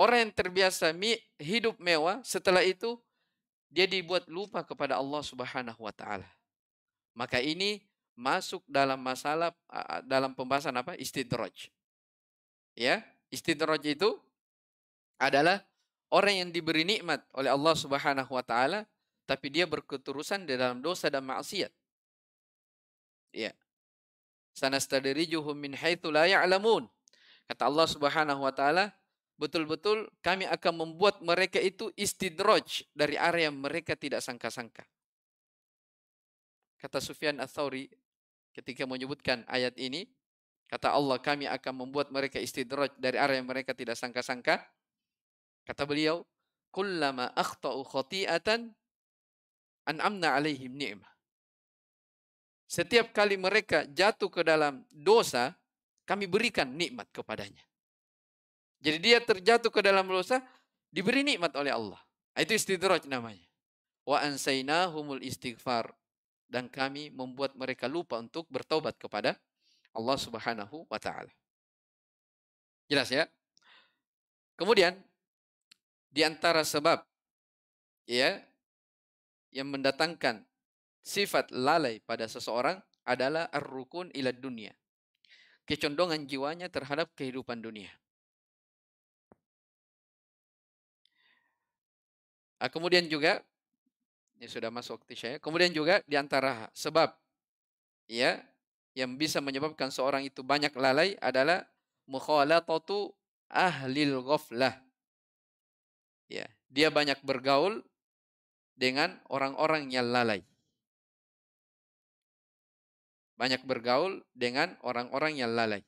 orang yang terbiasa hidup mewah, setelah itu dia dibuat lupa kepada Allah Subhanahu wa taala. Maka ini masuk dalam masalah dalam pembahasan apa? Istidraj. Ya, istidroj itu adalah orang yang diberi nikmat oleh Allah Subhanahu wa taala tapi dia berketurusan di dalam dosa dan maksiat. Ya. Sanastadrijuhum min haitsu la ya'lamun. Kata Allah Subhanahu wa taala, betul-betul kami akan membuat mereka itu istidraj dari area yang mereka tidak sangka-sangka. Kata Sufyan ats ketika menyebutkan ayat ini, Kata Allah, kami akan membuat mereka istidraj dari arah yang mereka tidak sangka-sangka. Kata beliau, kullama akhtau khati'atan an'amna alaihim ni'mah. Setiap kali mereka jatuh ke dalam dosa, kami berikan nikmat kepadanya. Jadi dia terjatuh ke dalam dosa, diberi nikmat oleh Allah. Nah, itu istidraj namanya. Wa ansainahumul istighfar. Dan kami membuat mereka lupa untuk bertobat kepada Allah Subhanahu wa taala. Jelas ya? Kemudian di antara sebab ya yang mendatangkan sifat lalai pada seseorang adalah ar-rukun ila dunia. Kecondongan jiwanya terhadap kehidupan dunia. Ah, kemudian juga ini sudah masuk waktu saya. Kemudian juga di antara sebab ya yang bisa menyebabkan seorang itu banyak lalai adalah mukhalatatu ahlil ghaflah. Ya, dia banyak bergaul dengan orang-orang yang lalai. Banyak bergaul dengan orang-orang yang lalai.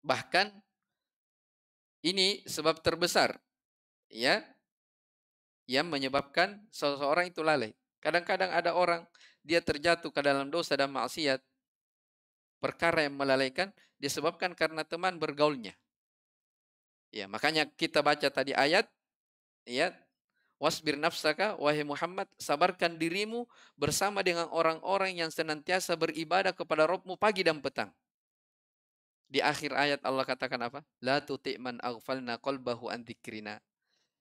Bahkan ini sebab terbesar ya yang menyebabkan seseorang itu lalai. Kadang-kadang ada orang dia terjatuh ke dalam dosa dan maksiat perkara yang melalaikan disebabkan karena teman bergaulnya. Ya, makanya kita baca tadi ayat ya wasbir nafsaka wahai Muhammad sabarkan dirimu bersama dengan orang-orang yang senantiasa beribadah kepada Rabbmu pagi dan petang. Di akhir ayat Allah katakan apa? La tuti' man aghfalna qalbahu an dzikrina.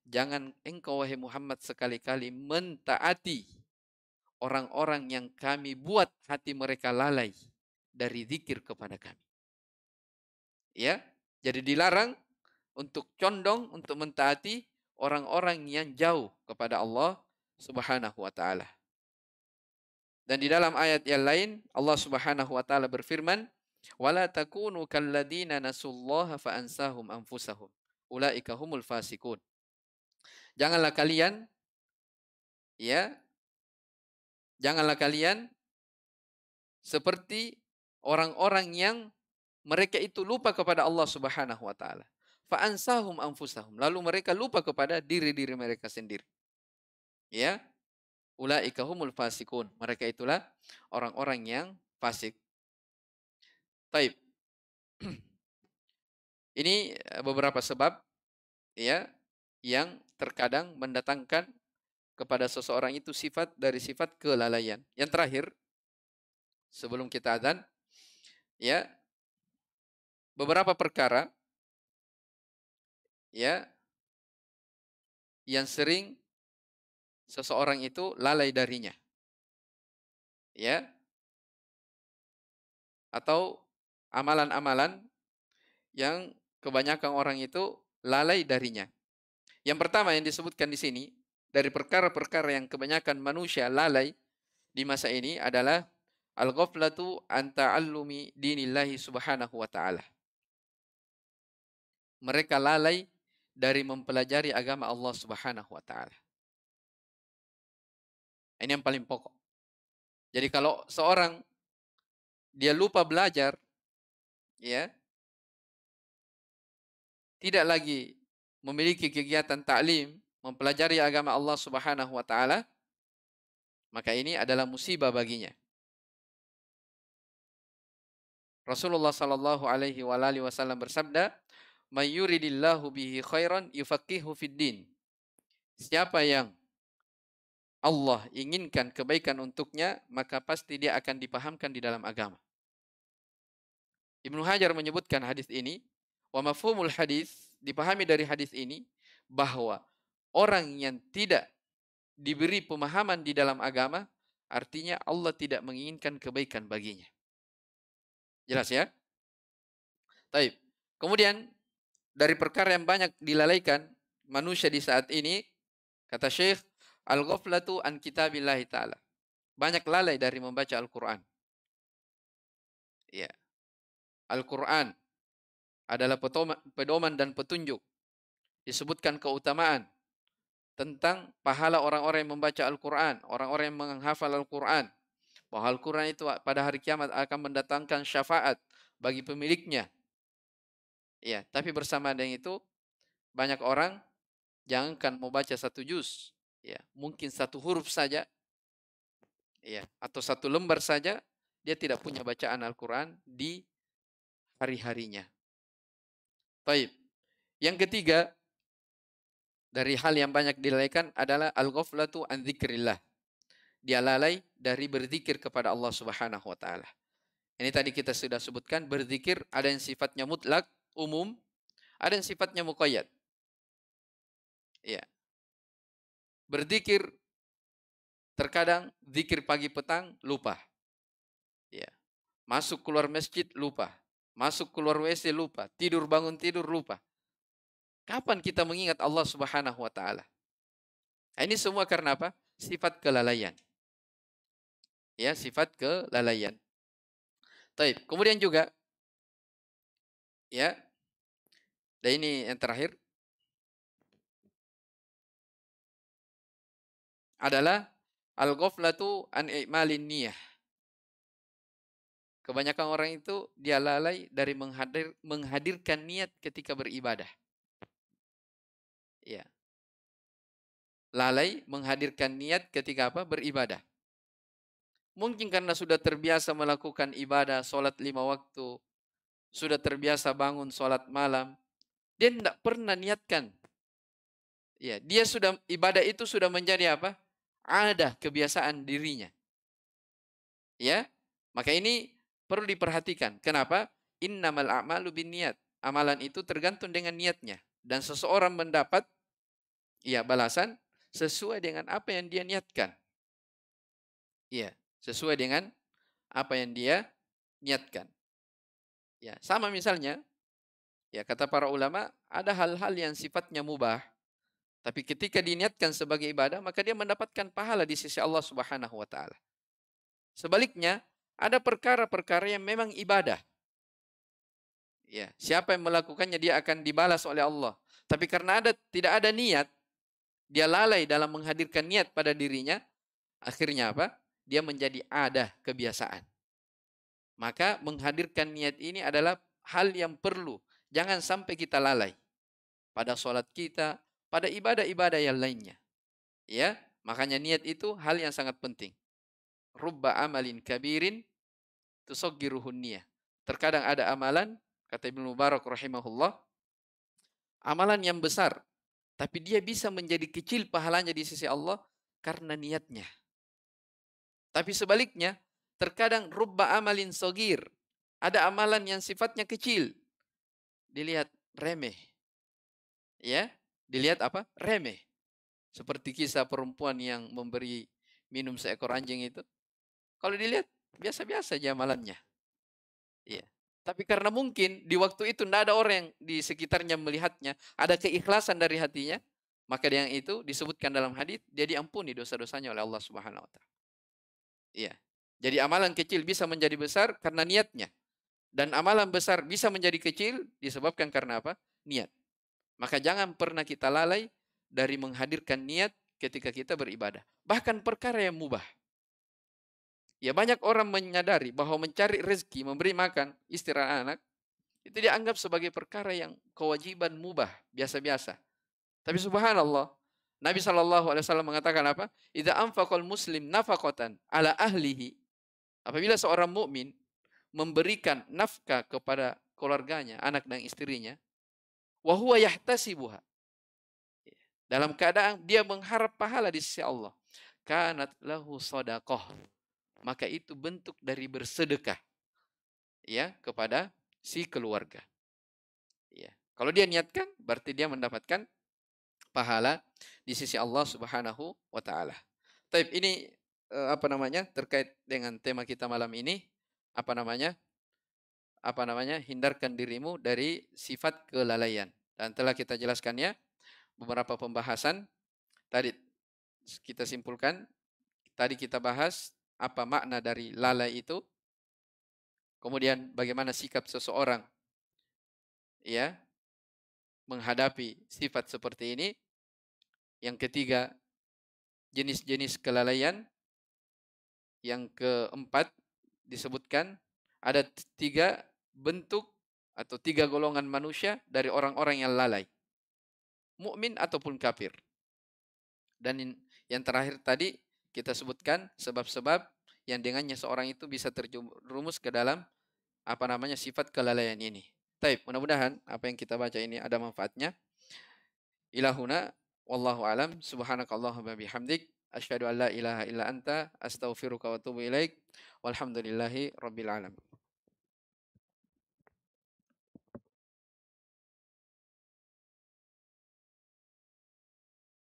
Jangan engkau wahai Muhammad sekali-kali mentaati orang-orang yang kami buat hati mereka lalai dari zikir kepada kami. Ya, jadi dilarang untuk condong untuk mentaati orang-orang yang jauh kepada Allah Subhanahu wa taala. Dan di dalam ayat yang lain Allah Subhanahu wa taala berfirman, "Wala takunu kalladina nasullaha fa ansahum anfusahum. Ulaika humul fasikun." Janganlah kalian ya janganlah kalian seperti Orang-orang yang mereka itu lupa kepada Allah Subhanahu wa taala. Fa'ansahum anfusahum. Lalu mereka lupa kepada diri-diri mereka sendiri. Ya. Ulaika humul fasikun. Mereka itulah orang-orang yang fasik. Taib. Ini eh, beberapa sebab ya yang terkadang mendatangkan kepada seseorang itu sifat dari sifat kelalaian. Yang terakhir sebelum kita adzan ya beberapa perkara ya yang sering seseorang itu lalai darinya. Ya. Atau amalan-amalan yang kebanyakan orang itu lalai darinya. Yang pertama yang disebutkan di sini dari perkara-perkara yang kebanyakan manusia lalai di masa ini adalah Al-ghaflatu an ta'allumi dinillahi subhanahu wa ta'ala. Mereka lalai dari mempelajari agama Allah subhanahu wa ta'ala. Ini yang paling pokok. Jadi kalau seorang dia lupa belajar, ya, tidak lagi memiliki kegiatan taklim, mempelajari agama Allah Subhanahu wa taala, maka ini adalah musibah baginya. Rasulullah Shallallahu Alaihi Wasallam bersabda, "Mayyuridillahu bihi khairan yufakihu fiddin." Siapa yang Allah inginkan kebaikan untuknya, maka pasti dia akan dipahamkan di dalam agama. Ibnu Hajar menyebutkan hadis ini, wa mafhumul hadis, dipahami dari hadis ini, bahwa orang yang tidak diberi pemahaman di dalam agama, artinya Allah tidak menginginkan kebaikan baginya. Jelas ya? Taib. Kemudian dari perkara yang banyak dilalaikan manusia di saat ini kata Syekh al-ghaflatu an kitabillahi taala. Banyak lalai dari membaca Al-Qur'an. Ya. Al-Qur'an adalah pedoman dan petunjuk. Disebutkan keutamaan tentang pahala orang-orang yang membaca Al-Qur'an, orang-orang yang menghafal Al-Qur'an, bahwa Al-Quran itu pada hari kiamat akan mendatangkan syafaat bagi pemiliknya. Ya, tapi bersama dengan itu banyak orang jangankan mau baca satu juz, ya, mungkin satu huruf saja, ya, atau satu lembar saja, dia tidak punya bacaan Al-Quran di hari-harinya. Taib. Yang ketiga, dari hal yang banyak dilaikan adalah al-ghaflatu an zikrillah dia lalai dari berzikir kepada Allah Subhanahu wa taala. Ini tadi kita sudah sebutkan berzikir ada yang sifatnya mutlak, umum, ada yang sifatnya muqayyad. Ya. Berzikir terkadang zikir pagi petang lupa. Ya. Masuk keluar masjid lupa, masuk keluar WC lupa, tidur bangun tidur lupa. Kapan kita mengingat Allah Subhanahu wa taala? Ini semua karena apa? Sifat kelalaian ya sifat kelalaian. Taib. Kemudian juga ya. Dan ini yang terakhir adalah al-ghaflatu an i'malin niyah. Kebanyakan orang itu dia lalai dari menghadir, menghadirkan niat ketika beribadah. Ya. Lalai menghadirkan niat ketika apa? Beribadah. Mungkin karena sudah terbiasa melakukan ibadah, sholat lima waktu, sudah terbiasa bangun sholat malam, dia tidak pernah niatkan. Ya, dia sudah ibadah itu sudah menjadi apa? Ada kebiasaan dirinya. Ya, maka ini perlu diperhatikan. Kenapa? Innamal a'malu niat. Amalan itu tergantung dengan niatnya. Dan seseorang mendapat ya balasan sesuai dengan apa yang dia niatkan. Iya sesuai dengan apa yang dia niatkan. Ya, sama misalnya ya kata para ulama ada hal-hal yang sifatnya mubah tapi ketika diniatkan sebagai ibadah maka dia mendapatkan pahala di sisi Allah Subhanahu wa taala. Sebaliknya, ada perkara-perkara yang memang ibadah. Ya, siapa yang melakukannya dia akan dibalas oleh Allah. Tapi karena ada tidak ada niat, dia lalai dalam menghadirkan niat pada dirinya, akhirnya apa? dia menjadi ada kebiasaan. Maka menghadirkan niat ini adalah hal yang perlu. Jangan sampai kita lalai pada sholat kita, pada ibadah-ibadah yang lainnya. Ya, makanya niat itu hal yang sangat penting. Rubba amalin kabirin tusogiruhun niyah. Terkadang ada amalan, kata Ibnu Mubarak rahimahullah, amalan yang besar, tapi dia bisa menjadi kecil pahalanya di sisi Allah karena niatnya. Tapi sebaliknya, terkadang rubba amalin sogir. Ada amalan yang sifatnya kecil. Dilihat remeh. Ya, dilihat apa? Remeh. Seperti kisah perempuan yang memberi minum seekor anjing itu. Kalau dilihat, biasa-biasa aja amalannya. Ya. Tapi karena mungkin di waktu itu tidak ada orang yang di sekitarnya melihatnya, ada keikhlasan dari hatinya, maka yang itu disebutkan dalam hadis dia diampuni dosa-dosanya oleh Allah Subhanahu wa taala. Iya. Jadi amalan kecil bisa menjadi besar karena niatnya. Dan amalan besar bisa menjadi kecil disebabkan karena apa? Niat. Maka jangan pernah kita lalai dari menghadirkan niat ketika kita beribadah. Bahkan perkara yang mubah. Ya banyak orang menyadari bahwa mencari rezeki, memberi makan, istirahat anak, itu dianggap sebagai perkara yang kewajiban mubah, biasa-biasa. Tapi subhanallah, Nabi Shallallahu Alaihi Wasallam mengatakan apa? Ida amfakol muslim nafakotan ala ahlihi. Apabila seorang mukmin memberikan nafkah kepada keluarganya, anak dan istrinya, wahwa buha. Dalam keadaan dia mengharap pahala di sisi Allah. Kanat lahu sodakoh. Maka itu bentuk dari bersedekah ya kepada si keluarga. Ya. Kalau dia niatkan, berarti dia mendapatkan pahala di sisi Allah Subhanahu wa taala. Taib ini eh, apa namanya terkait dengan tema kita malam ini apa namanya apa namanya hindarkan dirimu dari sifat kelalaian dan telah kita jelaskannya beberapa pembahasan tadi kita simpulkan tadi kita bahas apa makna dari lalai itu kemudian bagaimana sikap seseorang ya menghadapi sifat seperti ini. Yang ketiga, jenis-jenis kelalaian. Yang keempat, disebutkan ada tiga bentuk atau tiga golongan manusia dari orang-orang yang lalai. Mukmin ataupun kafir. Dan yang terakhir tadi kita sebutkan sebab-sebab yang dengannya seorang itu bisa terjerumus ke dalam apa namanya sifat kelalaian ini. Taib, mudah-mudahan apa yang kita baca ini ada manfaatnya. Ilahuna wallahu alam wa bihamdik asyhadu an la ilaha illa anta astaghfiruka wa atubu ilaik walhamdulillahi rabbil alamin.